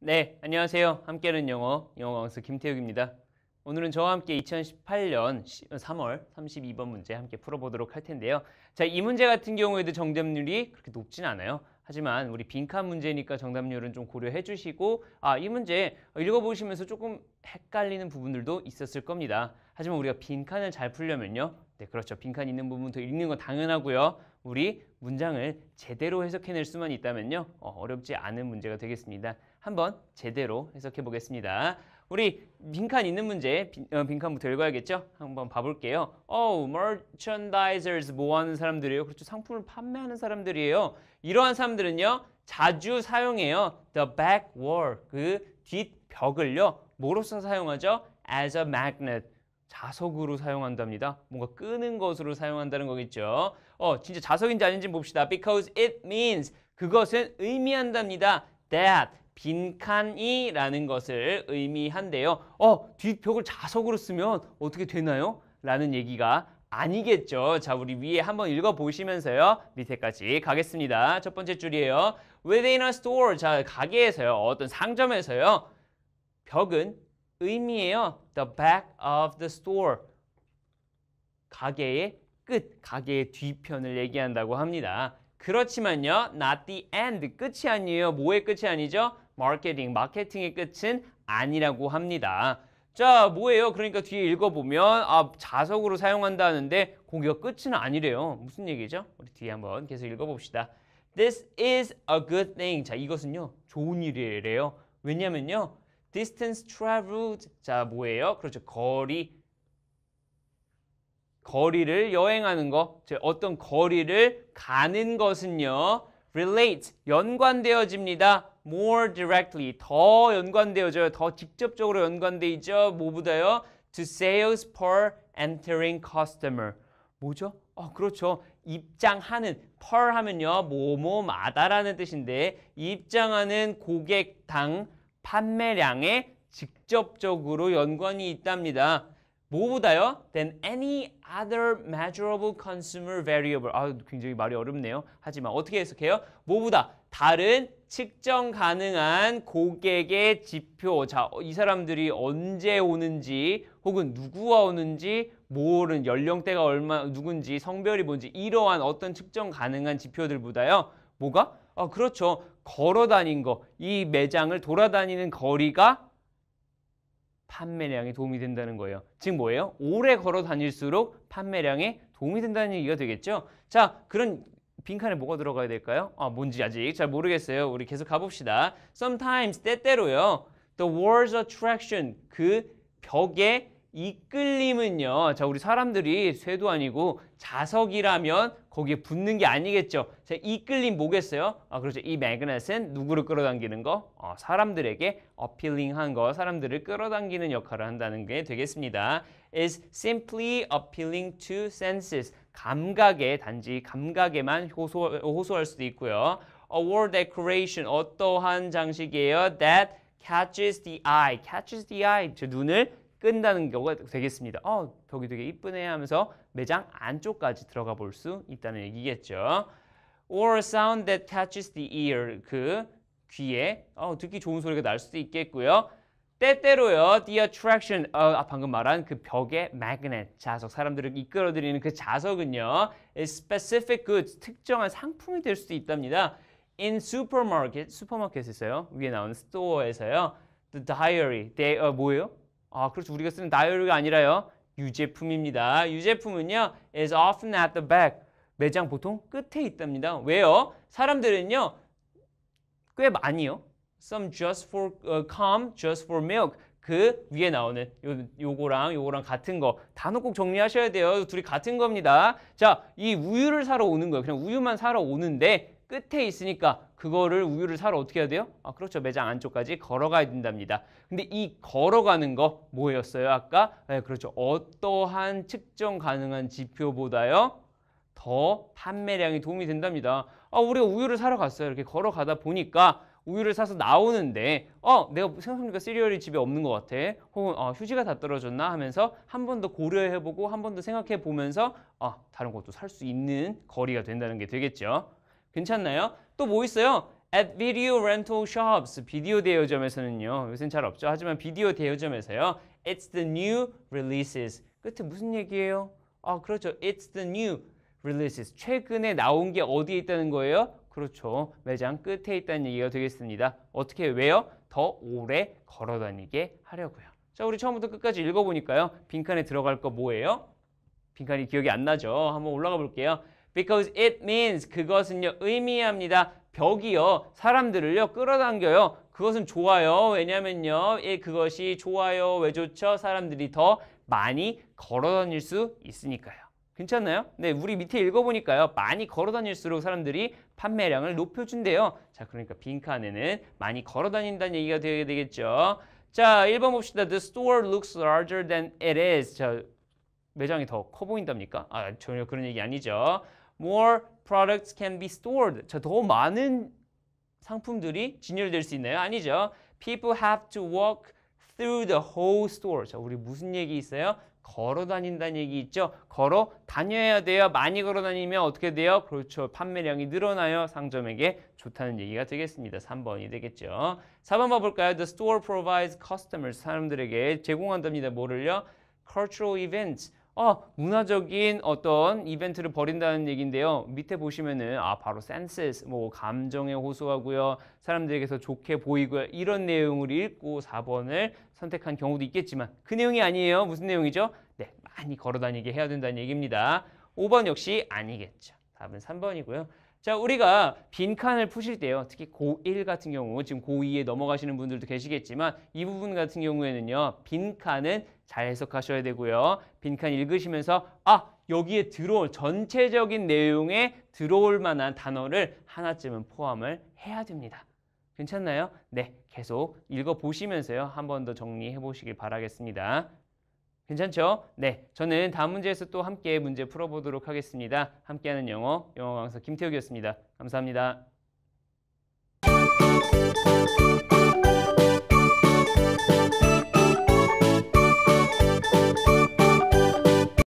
네, 안녕하세요. 함께하는 영어, 영어 강사 김태욱입니다. 오늘은 저와 함께 2018년 3월 32번 문제 함께 풀어보도록 할 텐데요. 자, 이 문제 같은 경우에도 정답률이 그렇게 높진 않아요. 하지만 우리 빈칸 문제니까 정답률은 좀 고려해 주시고 아, 이 문제 읽어보시면서 조금 헷갈리는 부분들도 있었을 겁니다. 하지만 우리가 빈칸을 잘 풀려면요. 네, 그렇죠. 빈칸 있는 부분도 읽는 건 당연하고요. 우리 문장을 제대로 해석해낼 수만 있다면요. 어, 어렵지 않은 문제가 되겠습니다. 한번 제대로 해석해 보겠습니다. 우리 빈칸 있는 문제 빈, 어, 칸부터 읽어야겠죠? 한번 봐볼게요. Oh, merchandisers 뭐 하는 사람들이에요? 그렇죠. 상품을 판매하는 사람들이에요. 이러한 사람들은요. 자주 사용해요. The back wall, 그 뒷벽을요. 뭐로써 사용하죠? As a magnet, 자석으로 사용한답니다. 뭔가 끄는 것으로 사용한다는 거겠죠. 어, 진짜 자석인지 아닌지 봅시다. Because it means, 그것은 의미한답니다. That, 빈칸이라는 것을 의미한데요. 어, 뒷벽을 자석으로 쓰면 어떻게 되나요? 라는 얘기가 아니겠죠. 자, 우리 위에 한번 읽어보시면서요. 밑에까지 가겠습니다. 첫 번째 줄이에요. Within a store. 자, 가게에서요. 어떤 상점에서요. 벽은 의미예요. The back of the store. 가게의 끝, 가게의 뒤편을 얘기한다고 합니다. 그렇지만요. Not the end. 끝이 아니에요. 뭐의 끝이 아니죠? m a r 마케팅의 끝은 아니라고 합니다. 자, 뭐예요? 그러니까 뒤에 읽어보면 아, 자석으로 사용한다는데 공기가 끝은 아니래요. 무슨 얘기죠? 우리 뒤에 한번 계속 읽어봅시다. This is a good thing. 자, 이것은요. 좋은 일이래요. 왜냐면요. distance traveled. 자, 뭐예요? 그렇죠. 거리. 거리를 여행하는 거. 즉 어떤 거리를 가는 것은요. relate. 연관되어집니다. more directly 더 연관되어져요. 더 직접적으로 연관돼 있죠. 뭐보다요? to sales per entering customer. 뭐죠? 어, 그렇죠. 입장하는 per 하면요. 뭐뭐마다라는 뜻인데 입장하는 고객당 판매량에 직접적으로 연관이 있답니다. 뭐보다요? than any other measurable consumer variable. 아, 굉장히 말이 어렵네요. 하지만 어떻게 해석해요? 뭐보다 다른 측정 가능한 고객의 지표 자, 어, 이 사람들이 언제 오는지 혹은 누구와 오는지 모르는 연령대가 얼마 누군지 성별이 뭔지 이러한 어떤 측정 가능한 지표들보다요 뭐가? 아 그렇죠 걸어 다닌 거 이 매장을 돌아다니는 거리가 판매량에 도움이 된다는 거예요 즉 뭐예요? 오래 걸어 다닐수록 판매량에 도움이 된다는 얘기가 되겠죠 자 그런 빈칸에 뭐가 들어가야 될까요? 아, 뭔지 아직 잘 모르겠어요. 우리 계속 가봅시다. Sometimes, 때때로요. The wall's attraction, 그 벽의 이끌림은요. 자, 우리 사람들이 쇠도 아니고 자석이라면 거기에 붙는 게 아니겠죠. 자, 이끌림 뭐겠어요? 아, 그렇죠. 이 매그넷은 누구를 끌어당기는 거? 어, 사람들에게 어필링한 거, 사람들을 끌어당기는 역할을 한다는 게 되겠습니다. is simply appealing to senses. 감각에 단지 감각에만 호소, 호소할 수도 있고요. A wall decoration 어떠한 장식이에요? That catches the eye. catches the eye. 제 눈을 끈다는 경우가 되겠습니다. 어, 벽이 되게 이쁘네 하면서 매장 안쪽까지 들어가 볼 수 있다는 얘기겠죠. Or sound that catches the ear. 그 귀에 어, 듣기 좋은 소리가 날 수도 있겠고요. 때때로요, the attraction, 어, 아, 방금 말한 그 벽의 magnet, 자석, 사람들을 이끌어들이는 그 자석은요, specific goods, 특정한 상품이 될 수도 있답니다. In supermarket, 슈퍼마켓에서요, 위에 나오 스토어에서요, the diary, they, 어, 뭐예요? 아, 그렇죠. 우리가 쓰는 다이어리가 아니라요, 유제품입니다. 유제품은요, is often at the back, 매장 보통 끝에 있답니다. 왜요? 사람들은요, 꽤 많이요, some just for uh, come just for milk 그 위에 나오는 요, 요거랑 요거랑 같은 거 단어 꼭 정리하셔야 돼요 둘이 같은 겁니다 자 이 우유를 사러 오는 거예요 그냥 우유만 사러 오는데 끝에 있으니까 그거를 우유를 사러 어떻게 해야 돼요? 아 그렇죠 매장 안쪽까지 걸어가야 된답니다 근데 이 걸어가는 거 뭐였어요 아까? 네, 그렇죠 어떠한 측정 가능한 지표보다요 더 판매량이 도움이 된답니다 아 우리가 우유를 사러 갔어요 이렇게 걸어가다 보니까 우유를 사서 나오는데 어 내가 생각해보니까 시리얼이 집에 없는 것 같아 혹은 어, 휴지가 다 떨어졌나 하면서 한 번 더 고려해보고 한 번 더 생각해보면서 어, 다른 것도 살 수 있는 거리가 된다는 게 되겠죠 괜찮나요? 또 뭐 있어요? At video rental shops, 비디오 대여점에서는요. 요새는 잘 없죠. 하지만 비디오 대여점에서요. It's the new releases. 끝에 무슨 얘기예요? 아, 그렇죠. It's the new releases. 최근에 나온 게 어디에 있다는 거예요? 그렇죠. 매장 끝에 있다는 얘기가 되겠습니다. 어떻게 왜요? 더 오래 걸어 다니게 하려고요. 자, 우리 처음부터 끝까지 읽어보니까요. 빈칸에 들어갈 거 뭐예요? 빈칸이 기억이 안 나죠? 한번 올라가 볼게요. Because it means 그것은요 의미합니다. 벽이요 사람들을요 끌어당겨요. 그것은 좋아요. 왜냐면요 예, 그것이 좋아요. 왜 좋죠? 사람들이 더 많이 걸어다닐 수 있으니까요. 괜찮나요? 네, 우리 밑에 읽어보니까요. 많이 걸어다닐수록 사람들이 판매량을 높여준대요. 자, 그러니까 빈칸에는 많이 걸어다닌다는 얘기가 되어야 되겠죠. 자, 1번 봅시다. The store looks larger than it is. 자, 매장이 더 커 보인답니까? 아, 전혀 그런 얘기 아니죠. More products can be stored. 자, 더 많은 상품들이 진열될 수 있나요? 아니죠. People have to walk through the whole store. 자, 우리 무슨 얘기 있어요? 걸어 다닌다는 얘기 있죠? 걸어 다녀야 돼요. 많이 걸어 다니면 어떻게 돼요? 그렇죠. 판매량이 늘어나요. 상점에게 좋다는 얘기가 되겠습니다. 3번이 되겠죠. 4번 봐볼까요? The store provides customers. 사람들에게 제공한답니다. 뭐를요? Cultural events. 어, 문화적인 어떤 이벤트를 벌인다는 얘기인데요. 밑에 보시면은 아 바로 senses 뭐 감정에 호소하고요. 사람들에게서 좋게 보이고요. 이런 내용을 읽고 4번을 선택한 경우도 있겠지만 그 내용이 아니에요. 무슨 내용이죠? 네, 많이 걸어다니게 해야 된다는 얘기입니다. 5번 역시 아니겠죠. 답은 3번이고요. 자, 우리가 빈칸을 푸실 때요. 특히 고1 같은 경우, 지금 고2에 넘어가시는 분들도 계시겠지만 이 부분 같은 경우에는요. 빈칸은 잘 해석하셔야 되고요. 빈칸 읽으시면서 아, 여기에 들어올 전체적인 내용에 들어올 만한 단어를 하나쯤은 포함을 해야 됩니다. 괜찮나요? 네, 계속 읽어보시면서요. 한 번 더 정리해 보시길 바라겠습니다. 괜찮죠? 네, 저는 다음 문제에서 또 함께 문제 풀어보도록 하겠습니다. 함께하는 영어, 영어 강사 김태욱이었습니다. 감사합니다.